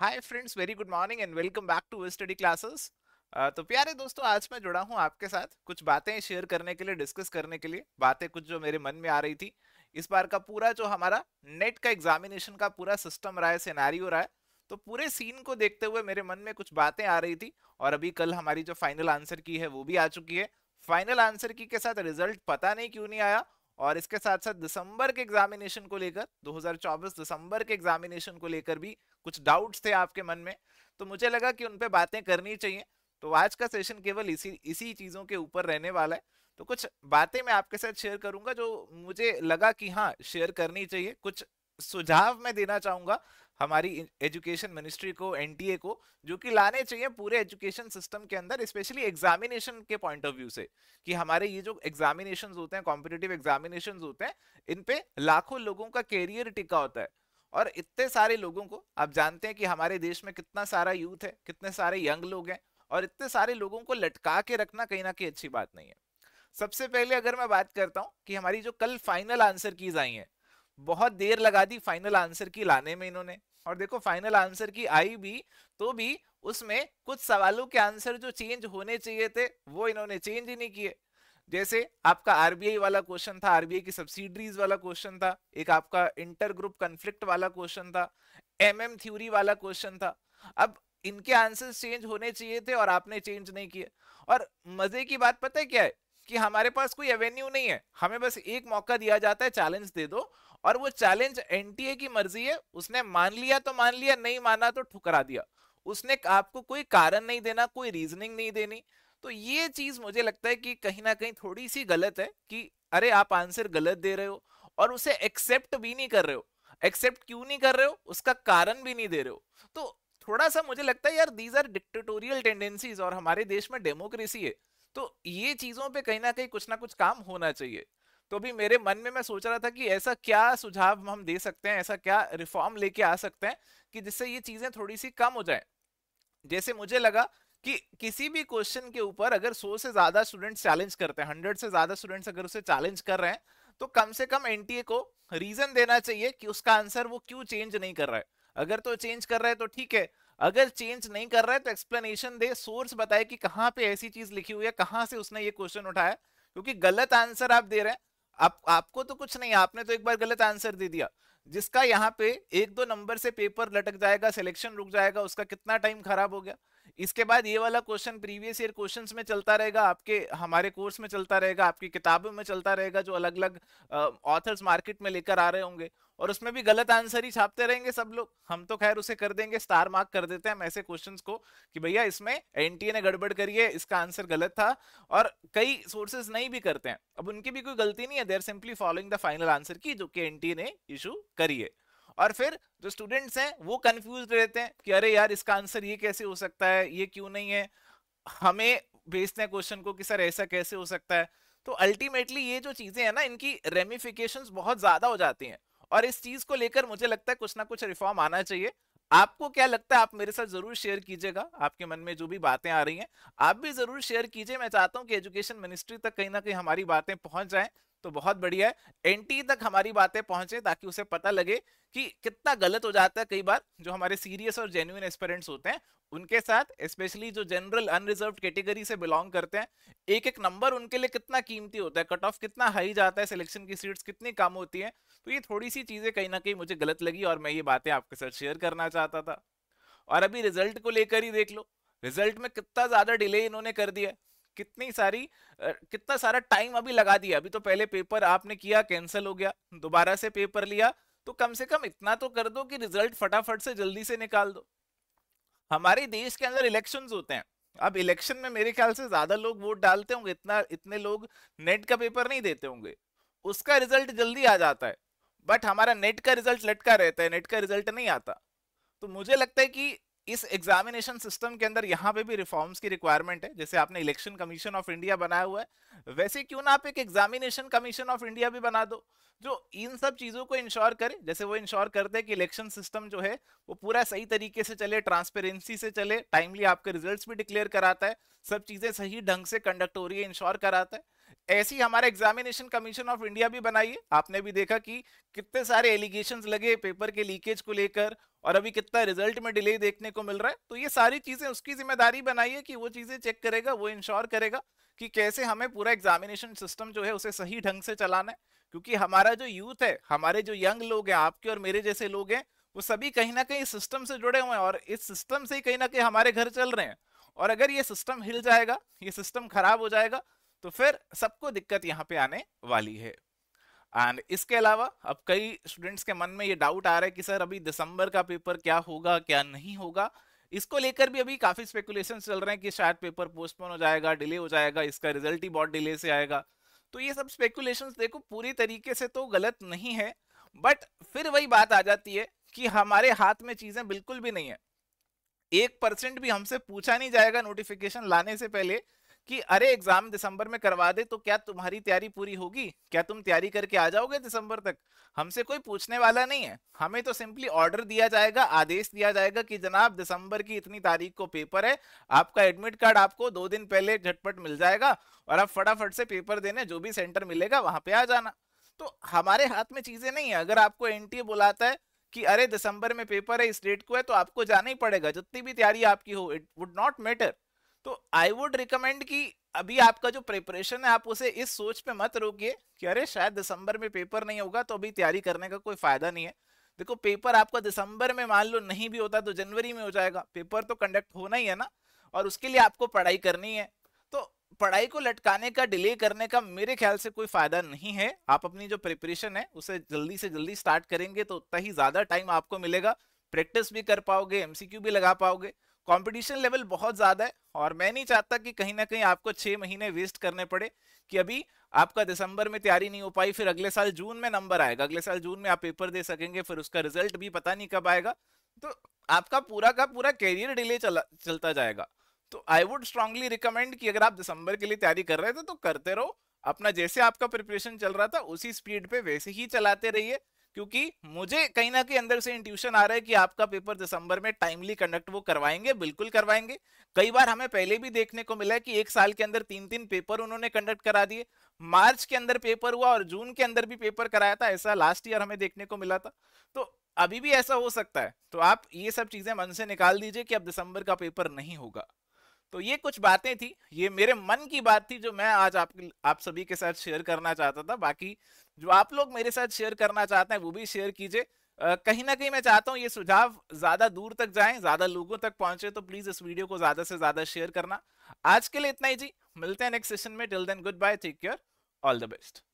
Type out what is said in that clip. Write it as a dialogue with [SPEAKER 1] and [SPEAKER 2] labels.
[SPEAKER 1] hi friends very good morning and welcome back to study classes तो प्यारे दोस्तों आज मैं जुड़ा हूँ आपके साथ कुछ बातें शेयर करने के लिए डिस्कस करने के लिए बातें कुछ जो मेरे मन में आ रही थी इस बार का पूरा जो हमारा नेट का एग्जामिनेशन का पूरा सिस्टम रहा है सिनारियो रहा है तो पूरे सीन को देखते हुए मेरे मन में कुछ बातें आ रही थी और अभी कल हमारी जो फाइनल आंसर की है वो भी आ चुकी है फाइनल आंसर की के साथ रिजल्ट पता नहीं क्यों नहीं आया और इसके साथ साथ दिसंबर के एग्जामिनेशन को लेकर 2024 दिसंबर के एग्जामिनेशन को लेकर भी कुछ डाउट्स थे आपके मन में तो मुझे लगा कि उन पर बातें करनी चाहिए तो आज का सेशन केवल इसी इसी चीज़ों के ऊपर रहने वाला है तो कुछ बातें मैं आपके साथ शेयर करूंगा जो मुझे लगा कि हाँ शेयर करनी चाहिए कुछ सुझाव मैं देना चाहूंगा हमारी एजुकेशन मिनिस्ट्री को एनटीए को जो कि लाने चाहिए पूरे एजुकेशन सिस्टम के अंदर स्पेशली एग्जामिनेशन के पॉइंट ऑफ व्यू से कि हमारे ये जो एग्जामिनेशन होते हैं कॉम्पिटेटिव एग्जामिनेशन होते हैं इन पे लाखों लोगों का कैरियर टिका होता है और इतने सारे लोगों को आप जानते हैं कि हमारे देश में कितना सारा यूथ है कितने सारे यंग लोग हैं और इतने सारे लोगों को लटका के रखना कहीं ना कहीं अच्छी बात नहीं है सबसे पहले अगर मैं बात करता हूँ कि हमारी जो कल फाइनल आंसर कीज आई हैं बहुत देर लगा दी फाइनल आंसर की लाने में इन्होंने और देखो फाइनल आंसर की आई भी तो भी उसमें कुछ सवालों के आंसर जो चेंज होने चाहिए थे वो इन्होंने चेंज ही नहीं किए जैसे आपका आरबीआई वाला क्वेश्चन था आरबीआई की सब्सिडरीज वाला क्वेश्चन था एक आपका इंटर ग्रुप कंफ्लिक्ट वाला क्वेश्चन था एमएम थ्योरी वाला क्वेश्चन था अब इनके आंसर चेंज होने चाहिए थे और आपने चेंज नहीं किए और मजे की बात पता है क्या है कि हमारे पास कोई एवेन्यू नहीं है हमें बस एक मौका दिया जाता है चैलेंज दे दो और वो चैलेंज एनटीए की मर्जी है उसने मान लिया तो मान लिया नहीं माना तो ठुकरा दिया उसने आपको कोई कारण नहीं देना कोई रीजनिंग नहीं देनी तो ये चीज मुझे लगता है कि कहीं ना कहीं थोड़ी सी गलत है कि अरे आप आंसर गलत दे रहे हो और उसे एक्सेप्ट भी नहीं कर रहे हो एक्सेप्ट क्यों नहीं कर रहे हो उसका कारण भी नहीं दे रहे हो तो थोड़ा सा मुझे लगता है यार दीज आर डिक्टेटोरियल टेंडेंसीज और हमारे देश में डेमोक्रेसी है तो ये चीजों पे कहीं ना कहीं कुछ ना कुछ काम होना चाहिए तो भी मेरे मन में मैं सोच रहा था कि ऐसा क्या सुझाव हम दे सकते हैं ऐसा क्या रिफॉर्म लेके आ सकते हैं कि जिससे ये चीजें थोड़ी सी कम हो जाए जैसे मुझे लगा कि किसी भी क्वेश्चन के ऊपर अगर सौ से ज्यादा स्टूडेंट्स चैलेंज करते हैं हंड्रेड से ज्यादा स्टूडेंट्स अगर उसे चैलेंज कर रहे हैं तो कम से कम एनटीए को रीजन देना चाहिए कि उसका आंसर वो क्यों चेंज नहीं कर रहा है अगर तो चेंज कर रहा है तो ठीक है अगर चेंज नहीं कर रहा है तो एक्सप्लेनेशन दे सोर्स बताए कि कहाँ पे ऐसी चीज लिखी हुई है कहाँ से उसने ये क्वेश्चन उठाया क्योंकि गलत आंसर आप दे रहे हैं आप आपको तो कुछ नहीं आपने तो एक बार गलत आंसर दे दिया जिसका यहाँ पे एक दो नंबर से पेपर लटक जाएगा सिलेक्शन रुक जाएगा उसका कितना टाइम खराब हो गया इसके बाद ये वाला क्वेश्चन प्रीवियस ईयर क्वेश्चंस में चलता रहेगा आपके हमारे कोर्स में चलता रहेगा आपकी किताबों में चलता रहेगा जो अलग अलग ऑथर्स मार्केट में लेकर आ रहे होंगे और उसमें भी गलत आंसर ही छापते रहेंगे सब लोग हम तो खैर उसे कर देंगे स्टार मार्क कर देते हैं हम ऐसे क्वेश्चन को कि भैया इसमें एन ने गड़बड़ करी है इसका आंसर गलत था और कई सोर्सेज नहीं भी करते हैं अब उनकी भी कोई गलती नहीं है there simply following the final answer की जो कि एन ने इशू करी है और फिर जो स्टूडेंट्स हैं वो कंफ्यूज रहते हैं कि अरे यार इसका आंसर ये कैसे हो सकता है ये क्यों नहीं है हमें भेजते हैं क्वेश्चन को कि सर ऐसा कैसे हो सकता है तो अल्टीमेटली ये जो चीज़ें हैं ना इनकी रेमिफिकेशन बहुत ज़्यादा हो जाती हैं और इस चीज़ को लेकर मुझे लगता है कुछ ना कुछ रिफॉर्म आना चाहिए आपको क्या लगता है आप मेरे साथ जरूर शेयर कीजिएगा आपके मन में जो भी बातें आ रही हैं आप भी जरूर शेयर कीजिए मैं चाहता हूं कि एजुकेशन मिनिस्ट्री तक कहीं ना कहीं हमारी बातें पहुंच जाएं तो बहुत बढ़िया है एनटी तक हमारी बातें पहुंचे ताकि उसे पता लगे कि कितना गलत हो जाता है कई बार जो हमारे सीरियस और जेन्यून एस्पेरेंट्स होते हैं उनके साथ स्पेशली जो जनरल अनरिजर्व कैटेगरी से बिलोंग करते हैं एक एक नंबर उनके लिए कितना कीमती होता है कट ऑफ कितना हाई जाता है सिलेक्शन की सीट्स कितनी कम होती है तो ये थोड़ी सी चीज़ें कहीं ना कहीं मुझे गलत लगी और मैं ये बातें आपके साथ शेयर करना चाहता था और अभी रिजल्ट को लेकर ही देख लो रिजल्ट में कितना ज़्यादा डिले इन्होंने कर दिया कितनी सारी कितना सारा टाइम अभी लगा दिया अभी तो पहले पेपर आपने किया कैंसिल हो गया दोबारा से पेपर लिया तो कम से कम इतना तो कर दो कि रिजल्ट फटाफट से जल्दी से निकाल दो हमारे देश के अंदर इलेक्शन होते हैं अब इलेक्शन में मेरे ख्याल से ज्यादा लोग वोट डालते होंगे इतना इतने लोग नेट का पेपर नहीं देते होंगे उसका रिजल्ट जल्दी आ जाता है बट हमारा नेट का रिजल्ट लटका रहता है नेट का रिजल्ट नहीं आता तो मुझे लगता है कि इस एग्जामिनेशन सिस्टम के अंदर यहाँ पे भी रिफॉर्म्स की रिक्वायरमेंट है जैसे आपने इलेक्शन कमीशन ऑफ इंडिया बनाया हुआ है वैसे क्यों ना आप एक एग्जामिनेशन कमीशन ऑफ इंडिया भी बना दो जो इन सब चीज़ों को इंश्योर करे जैसे वो इंश्योर करते हैं कि इलेक्शन सिस्टम जो है वो पूरा सही तरीके से चले ट्रांसपेरेंसी से चले टाइमली आपके रिजल्ट भी डिक्लेयर कराता है सब चीज़ें सही ढंग से कंडक्ट हो रही है इंश्योर कराता है ऐसी हमारा एग्जामिनेशन कमीशन ऑफ इंडिया भी बनाई आपने भी देखा कि कितने सारे एलिगेशन लगे पेपर के लीकेज को लेकर और अभी कितना रिजल्ट में डिले देखने को मिल रहा है तो ये सारी चीजें उसकी जिम्मेदारी बनाई है कि वो चीजें चेक करेगा वो इंश्योर करेगा कि कैसे हमें पूरा एग्जामिनेशन सिस्टम जो है उसे सही ढंग से चलाना है क्योंकि हमारा जो यूथ है हमारे जो यंग लोग हैं आपके और मेरे जैसे लोग हैं वो सभी कहीं ना कहीं सिस्टम से जुड़े हुए हैं और इस सिस्टम से ही कहीं ना कहीं हमारे घर चल रहे हैं और अगर ये सिस्टम हिल जाएगा ये सिस्टम खराब हो जाएगा तो फिर सबको दिक्कत यहाँ पे आने वाली है एंड इसके अलावा अब कई स्टूडेंट्स के मन में ये डाउट आ रहा है कि सर अभी दिसंबर का पेपर क्या होगा क्या नहीं होगा इसको लेकर भी अभी काफी स्पेकुलेशन चल रहे हैं कि शायद पेपर पोस्टपोन हो जाएगा डिले हो जाएगा इसका रिजल्ट ही बहुत डिले से आएगा तो ये सब स्पेकुलेशन देखो पूरी तरीके से तो गलत नहीं है बट फिर वही बात आ जाती है कि हमारे हाथ में चीजें बिल्कुल भी नहीं है एक परसेंट भी हमसे पूछा नहीं जाएगा नोटिफिकेशन लाने से पहले कि अरे एग्जाम दिसंबर में करवा दे तो क्या तुम्हारी तैयारी पूरी होगी क्या तुम तैयारी करके आ जाओगे दिसंबर तक हमसे कोई पूछने वाला नहीं है हमें तो सिंपली ऑर्डर दिया जाएगा आदेश दिया जाएगा कि जनाब दिसंबर की इतनी तारीख को पेपर है आपका एडमिट कार्ड आपको दो दिन पहले झटपट मिल जाएगा और आप फटाफट से पेपर देने जो भी सेंटर मिलेगा वहां पे आ जाना तो हमारे हाथ में चीजें नहीं है अगर आपको एन बुलाता है कि अरे दिसंबर में पेपर है इस डेट को है तो आपको जाना ही पड़ेगा जितनी भी तैयारी आपकी हो इट वुड नॉट मैटर तो आई वुड रिकमेंड कि अभी आपका जो प्रिपरेशन है आप उसे इस सोच पे मत रोकिए कि अरे शायद दिसंबर में पेपर नहीं होगा तो अभी तैयारी करने का कोई फायदा नहीं है देखो पेपर आपका दिसंबर में मान लो नहीं भी होता तो जनवरी में हो जाएगा पेपर तो कंडक्ट होना ही है ना और उसके लिए आपको पढ़ाई करनी है तो पढ़ाई को लटकाने का डिले करने का मेरे ख्याल से कोई फायदा नहीं है आप अपनी जो प्रिपरेशन है उसे जल्दी से जल्दी स्टार्ट करेंगे तो उतना ही ज्यादा टाइम आपको मिलेगा प्रैक्टिस भी कर पाओगे एमसीक्यू भी लगा पाओगे कंपटीशन लेवल बहुत ज़्यादा है और मैं नहीं चाहता कि कहीं ना कहीं आपको छह महीने वेस्ट करने पड़े कि अभी आपका दिसंबर में तैयारी नहीं हो पाई फिर अगले साल जून में नंबर आएगा अगले साल जून में आप पेपर दे सकेंगे फिर उसका रिजल्ट भी पता नहीं कब आएगा तो आपका पूरा का पूरा कैरियर डिले चला चलता जाएगा तो आई वुड स्ट्रांगली रिकमेंड कि अगर आप दिसंबर के लिए तैयारी कर रहे थे तो करते रहो अपना जैसे आपका प्रिपरेशन चल रहा था उसी स्पीड पे वैसे ही चलाते रहिए क्योंकि मुझे कहीं ना कहीं अंदर से इंट्यूशन आ रहा है कि आपका पेपर दिसंबर में टाइमली कंडक्ट वो करवाएंगे बिल्कुल करवाएंगे कई बार हमें पहले भी देखने को मिला है कि एक साल के अंदर तीन तीन पेपर उन्होंने कंडक्ट करा दिए मार्च के अंदर पेपर हुआ और जून के अंदर भी पेपर कराया था ऐसा लास्ट ईयर हमें देखने को मिला था तो अभी भी ऐसा हो सकता है तो आप ये सब चीजें मन से निकाल दीजिए कि अब दिसंबर का पेपर नहीं होगा तो ये कुछ बातें थी ये मेरे मन की बात थी जो मैं आज आप आप सभी के साथ शेयर करना चाहता था बाकी जो आप लोग मेरे साथ शेयर करना चाहते हैं वो भी शेयर कीजिए कहीं ना कहीं मैं चाहता हूँ ये सुझाव ज्यादा दूर तक जाए ज्यादा लोगों तक पहुंचे तो प्लीज इस वीडियो को ज्यादा से ज्यादा शेयर करना आज के लिए इतना ही जी मिलते हैं नेक्स्ट सेशन में till then good bye take care all the best